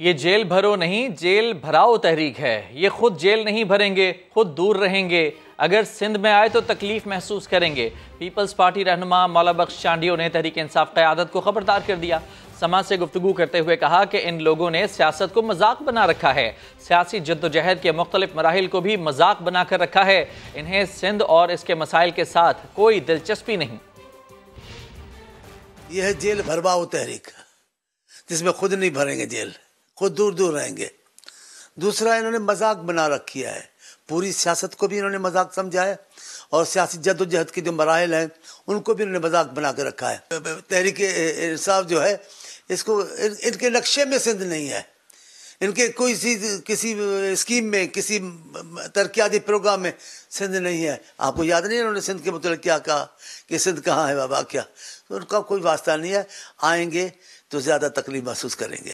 ये जेल भरो नहीं जेल भराओ तहरीक है ये खुद जेल नहीं भरेंगे खुद दूर रहेंगे अगर सिंध में आए तो तकलीफ महसूस करेंगे पीपल्स पार्टी रहनुमा मौला बख्श चांडियो ने तहरीक इंसाफ क़्यादत को खबरदार कर दिया समाज से गुफ्तु करते हुए कहा कि इन लोगों ने सियासत को मजाक बना रखा है सियासी जद्दोजहद के मुख्तलिफ मराहल को भी मजाक बना कर रखा है इन्हें सिंध और इसके मसाइल के साथ कोई दिलचस्पी नहीं यह जेल भरवाओ तहरीक जिसमें खुद नहीं भरेंगे जेल खुद दूर दूर रहेंगे दूसरा इन्होंने मजाक बना रखी है पूरी सियासत को भी इन्होंने मजाक समझा है और सियासी जदोजहद के जो मराहल हैं उनको भी इन्होंने मजाक बना के रखा है तहरीक इंसाफ जो है इसको इन, इनके नक्शे में सिंध नहीं है इनके कोई सी किसी स्कीम में किसी तरक्याती प्रोग्राम में सिंध नहीं है आपको याद नहीं उन्होंने सिंध के मतलब क्या कहा कि सिंध कहाँ है बाबा क्या तो उनका कोई वास्ता नहीं है आएंगे तो ज़्यादा तकलीफ महसूस करेंगे